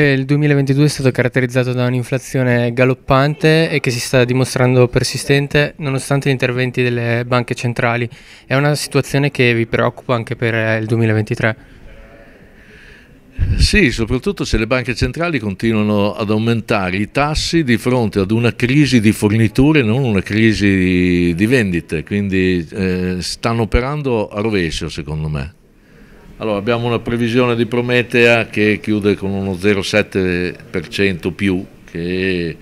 Eh, il 2022 è stato caratterizzato da un'inflazione galoppante e che si sta dimostrando persistente nonostante gli interventi delle banche centrali. È una situazione che vi preoccupa anche per eh, il 2023? Sì, soprattutto se le banche centrali continuano ad aumentare i tassi di fronte ad una crisi di forniture, non una crisi di vendite, quindi eh, stanno operando a rovescio secondo me. Allora, abbiamo una previsione di Prometea che chiude con uno 0,7% più, che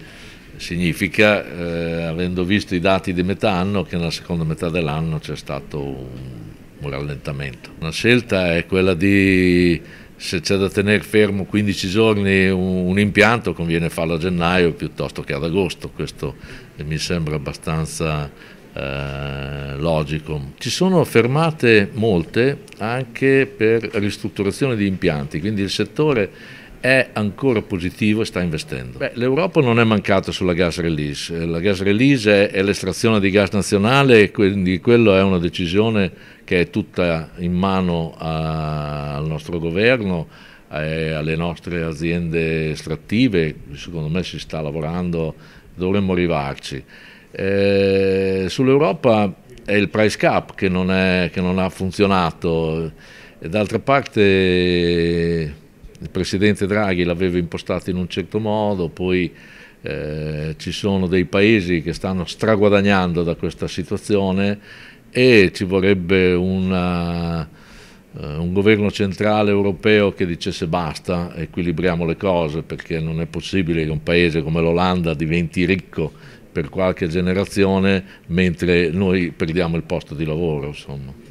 significa, eh, avendo visto i dati di metà anno, che nella seconda metà dell'anno c'è stato un rallentamento. La scelta è quella di se c'è da tenere fermo 15 giorni un, impianto conviene farlo a gennaio piuttosto che ad agosto, questo mi sembra abbastanza eh, logico. Ci sono fermate molte anche per ristrutturazione di impianti, quindi il settore è ancora positivo e sta investendo. L'Europa non è mancata sulla gas release, eh, la gas release è, è l'estrazione di gas nazionale, quindi quella è una decisione che è tutta in mano a, al nostro governo, e eh, alle nostre aziende estrattive, secondo me si sta lavorando, dovremmo arrivarci. Eh, Sull'Europa è il price cap che non, è, che non ha funzionato, d'altra parte il presidente Draghi l'aveva impostato in un certo modo, poi eh, ci sono dei paesi che stanno straguadagnando da questa situazione e ci vorrebbe una, eh, un governo centrale europeo che dicesse basta, equilibriamo le cose perché non è possibile che un paese come l'Olanda diventi ricco per qualche generazione mentre noi perdiamo il posto di lavoro. Insomma.